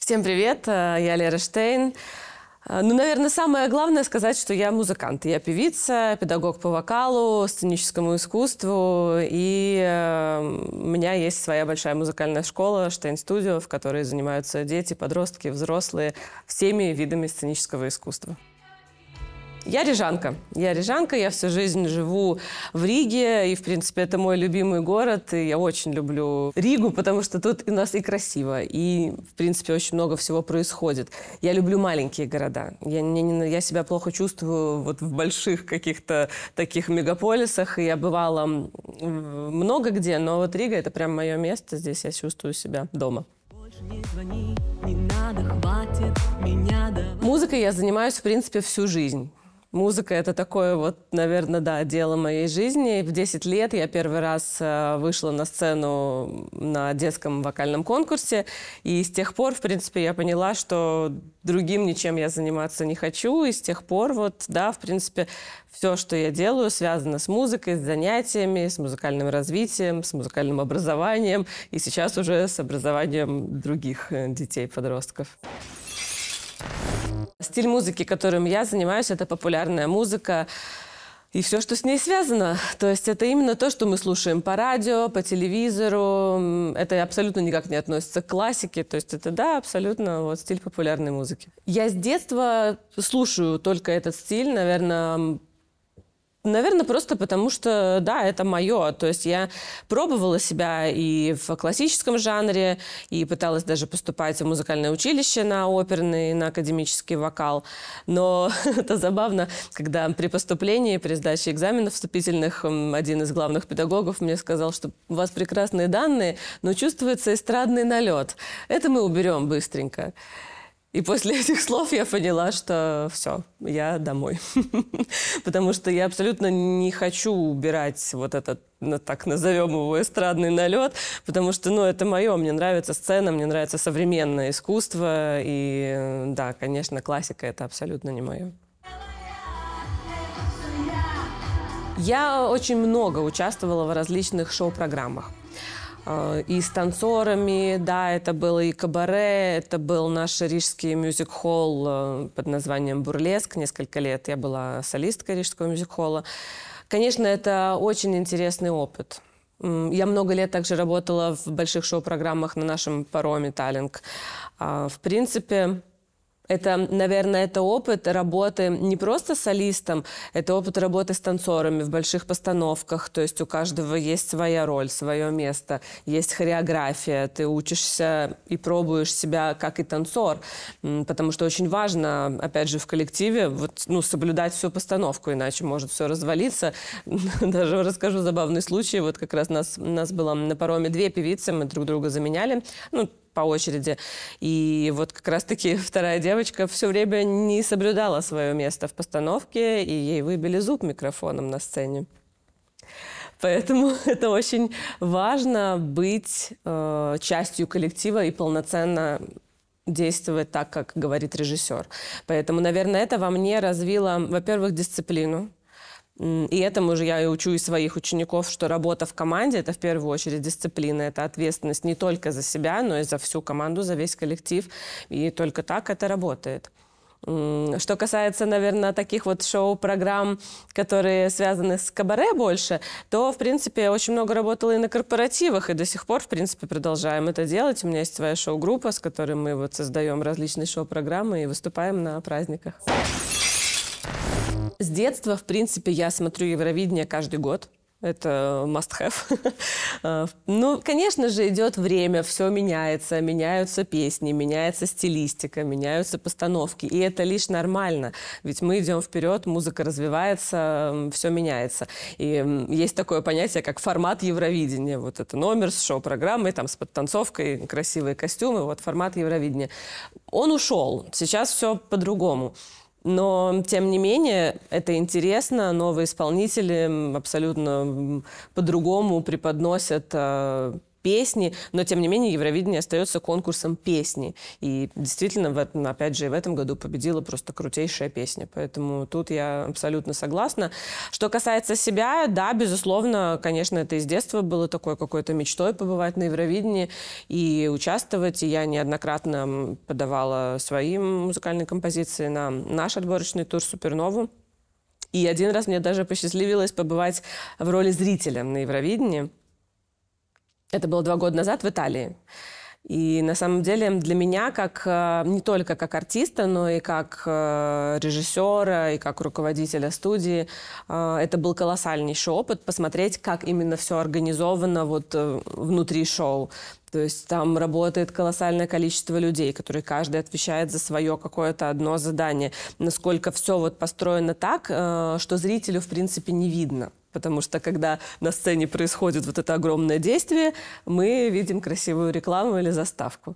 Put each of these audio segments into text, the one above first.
Всем привет, э, я Лера Штейн. Э, ну, наверное, самое главное сказать, что я музыкант. Я певица, педагог по вокалу, сценическому искусству, и эм, у меня есть своя большая музыкальная школа Штейн-студио, в которой занимаются дети, подростки, взрослые, всеми видами сценического искусства. Я рижанка. Я рижанка, я всю жизнь живу в Риге, и, в принципе, это мой любимый город, и я очень люблю Ригу, потому что тут у нас и красиво, и, в принципе, очень много всего происходит. Я люблю маленькие города. Я, не, не, я себя плохо чувствую вот в больших каких-то таких мегаполисах, и я бывала много где, но вот Рига — это прям мое место, здесь я чувствую себя дома. Не звони, не надо, Музыкой я занимаюсь, в принципе, всю жизнь. Музыка — это такое вот, наверное, да, дело моей жизни. В 10 лет я первый раз э, вышла на сцену на детском вокальном конкурсе, и с тех пор, в принципе, я поняла, что другим ничем я заниматься не хочу, и с тех пор вот, да, в принципе, все, что я делаю, связано с музыкой, с занятиями, с музыкальным развитием, с музыкальным образованием, и сейчас уже с образованием других э, детей, подростков. Стиль музыки, которым я занимаюсь, это популярная музыка, и все, что с ней связано. То есть это именно то, что мы слушаем по радио, по телевизору. Это абсолютно никак не относится к классике. То есть это, да, абсолютно вот стиль популярной музыки. Я с детства слушаю только этот стиль, наверное, Наверное, просто потому что, да, это мое. То есть я пробовала себя и в классическом жанре, и пыталась даже поступать в музыкальное училище на оперный, на академический вокал. Но это забавно, когда при поступлении, при сдаче экзаменов вступительных, один из главных педагогов мне сказал, что у вас прекрасные данные, но чувствуется эстрадный налет. Это мы уберем быстренько. И после этих слов я поняла, что все, я домой. Потому что я абсолютно не хочу убирать вот этот, ну, так назовем его, эстрадный налет, потому что, ну, это мое, мне нравится сцена, мне нравится современное искусство, и да, конечно, классика это абсолютно не мое. Я очень много участвовала в различных шоу-программах. Э, и с танцорами, да, это было и кабаре, это был наш рижский мюзик-холл э, под названием «Бурлеск». Несколько лет я была солисткой рижского мюзик-холла. Конечно, это очень интересный опыт. Я много лет также работала в больших шоу-программах на нашем пароме «Таллинг». А, в принципе, это, наверное, это опыт работы не просто солистом, это опыт работы с танцорами в больших постановках. То есть у каждого есть своя роль, свое место, есть хореография. Ты учишься и пробуешь себя как и танцор, потому что очень важно, опять же, в коллективе вот, ну, соблюдать всю постановку, иначе может все развалиться. Даже расскажу забавный случай. Вот как раз нас, нас было на пароме две певицы, мы друг друга заменяли. Ну, по очереди. И вот как раз-таки вторая девочка все время не соблюдала свое место в постановке, и ей выбили зуб микрофоном на сцене. Поэтому это очень важно быть э, частью коллектива и полноценно действовать так, как говорит режиссер. Поэтому, наверное, это во мне развило, во-первых, дисциплину, и этому же я и учу и своих учеников, что работа в команде – это в первую очередь дисциплина, это ответственность не только за себя, но и за всю команду, за весь коллектив. И только так это работает. Что касается, наверное, таких вот шоу-программ, которые связаны с кабаре больше, то, в принципе, я очень много работала и на корпоративах, и до сих пор, в принципе, продолжаем это делать. У меня есть своя шоу-группа, с которой мы вот создаем различные шоу-программы и выступаем на праздниках. С детства, в принципе, я смотрю Евровидение каждый год. Это must have. ну, конечно же, идет время, все меняется, меняются песни, меняется стилистика, меняются постановки. И это лишь нормально, ведь мы идем вперед, музыка развивается, все меняется. И есть такое понятие, как формат Евровидения. Вот это номер с шоу-программой, там с подтанцовкой, красивые костюмы, вот формат Евровидения. Он ушел, сейчас все по-другому. Но, тем не менее, это интересно. Новые исполнители абсолютно по-другому преподносят а, песни, но тем не менее Евровидение остается конкурсом песни. И действительно, в этом, опять же, и в этом году победила просто крутейшая песня. Поэтому тут я абсолютно согласна. Что касается себя, да, безусловно, конечно, это из детства было такой какой-то мечтой побывать на Евровидении и участвовать. И я неоднократно подавала свои музыкальные композиции на наш отборочный тур «Супернову». И один раз мне даже посчастливилось побывать в роли зрителя на Евровидении. Это было два года назад в Италии. И на самом деле для меня, как э, не только как артиста, но и как э, режиссера, и как руководителя студии, э, это был колоссальнейший опыт посмотреть, как именно все организовано вот внутри шоу. То есть там работает колоссальное количество людей, которые каждый отвечает за свое какое-то одно задание. Насколько все вот построено так, э, что зрителю, в принципе, не видно. Потому что когда на сцене происходит вот это огромное действие, мы видим красивую рекламу или заставку.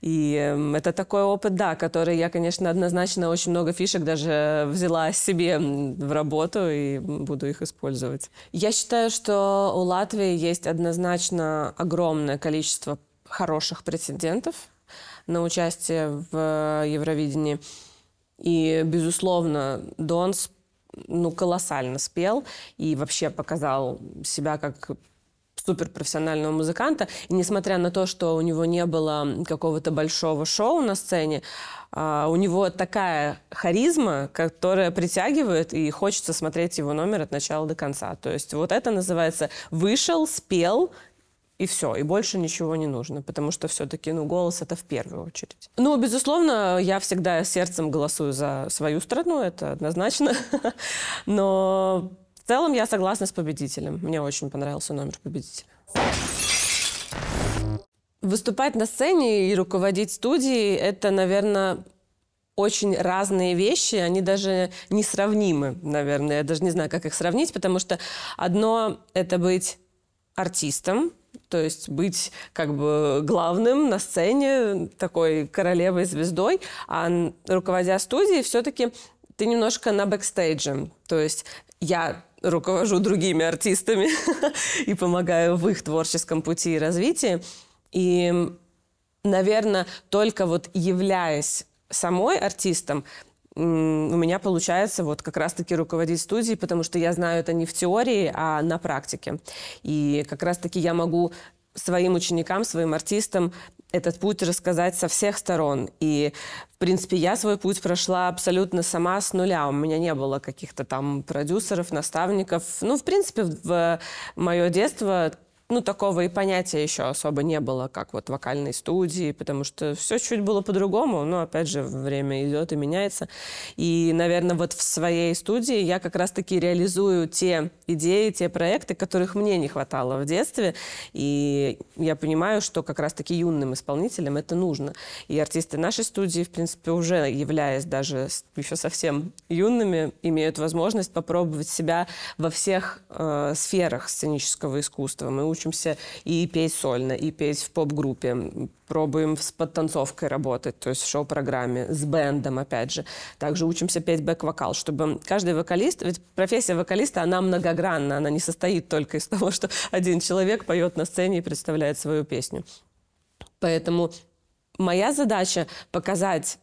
И эм, это такой опыт, да, который я, конечно, однозначно очень много фишек даже взяла себе в работу и буду их использовать. Я считаю, что у Латвии есть однозначно огромное количество хороших претендентов на участие в э, Евровидении. И, безусловно, Донс ну, колоссально спел и вообще показал себя как суперпрофессионального музыканта. И несмотря на то, что у него не было какого-то большого шоу на сцене, а, у него такая харизма, которая притягивает, и хочется смотреть его номер от начала до конца. То есть вот это называется «вышел, спел, и все, и больше ничего не нужно, потому что все-таки, ну, голос это в первую очередь. Ну, безусловно, я всегда сердцем голосую за свою страну, это однозначно, но в целом я согласна с победителем. Мне очень понравился номер победителя. Выступать на сцене и руководить студией – это, наверное, очень разные вещи, они даже несравнимы, наверное. Я даже не знаю, как их сравнить, потому что одно – это быть артистом, то есть быть как бы главным на сцене, такой королевой-звездой, а руководя студией, все-таки ты немножко на бэкстейдже. То есть я руковожу другими артистами и помогаю в их творческом пути и развитии. И, наверное, только вот являясь самой артистом, у меня получается вот как раз-таки руководить студией, потому что я знаю это не в теории, а на практике. И как раз-таки я могу своим ученикам, своим артистам этот путь рассказать со всех сторон. И, в принципе, я свой путь прошла абсолютно сама с нуля. У меня не было каких-то там продюсеров, наставников. Ну, в принципе, в мое детство ну, такого и понятия еще особо не было, как вот вокальной студии, потому что все чуть было по-другому, но, опять же, время идет и меняется. И, наверное, вот в своей студии я как раз-таки реализую те идеи, те проекты, которых мне не хватало в детстве, и я понимаю, что как раз-таки юным исполнителям это нужно. И артисты нашей студии, в принципе, уже являясь даже еще совсем юными, имеют возможность попробовать себя во всех э, сферах сценического искусства. Мы учимся и петь сольно, и петь в поп-группе, пробуем с подтанцовкой работать, то есть в шоу-программе, с бэндом, опять же. Также учимся петь бэк-вокал, чтобы каждый вокалист, ведь профессия вокалиста, она многогранна, она не состоит только из того, что один человек поет на сцене и представляет свою песню. Поэтому моя задача показать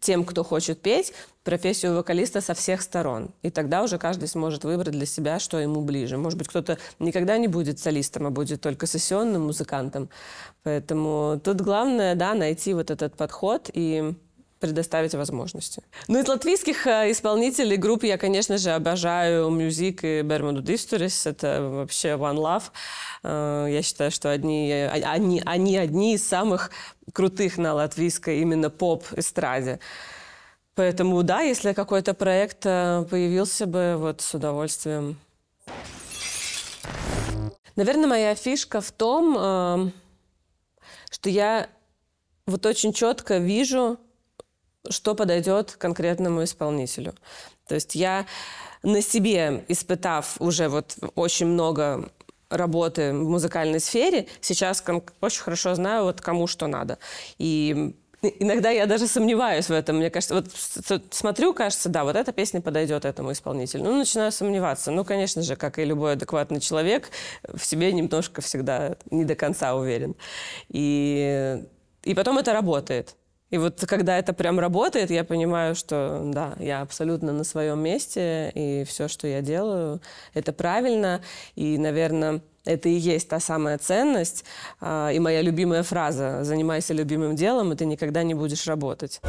тем, кто хочет петь, профессию вокалиста со всех сторон. И тогда уже каждый сможет выбрать для себя, что ему ближе. Может быть, кто-то никогда не будет солистом, а будет только сессионным музыкантом. Поэтому тут главное, да, найти вот этот подход и предоставить возможности. Ну, из латвийских э, исполнителей групп я, конечно же, обожаю Мюзик и Бермуду Дисторис. Это вообще One Love. Э, я считаю, что одни, э, они, они одни из самых крутых на латвийской именно поп-эстраде. Поэтому, да, если какой-то проект появился бы, вот с удовольствием. Наверное, моя фишка в том, что я вот очень четко вижу, что подойдет конкретному исполнителю. То есть я на себе, испытав уже вот очень много работы в музыкальной сфере, сейчас очень хорошо знаю, вот кому что надо. И иногда я даже сомневаюсь в этом. Мне кажется, вот смотрю, кажется, да, вот эта песня подойдет этому исполнителю. Ну, начинаю сомневаться. Ну, конечно же, как и любой адекватный человек, в себе немножко всегда не до конца уверен. И, и потом это работает. И вот когда это прям работает, я понимаю, что да, я абсолютно на своем месте, и все, что я делаю, это правильно. И, наверное, это и есть та самая ценность. А, и моя любимая фраза «Занимайся любимым делом, и ты никогда не будешь работать».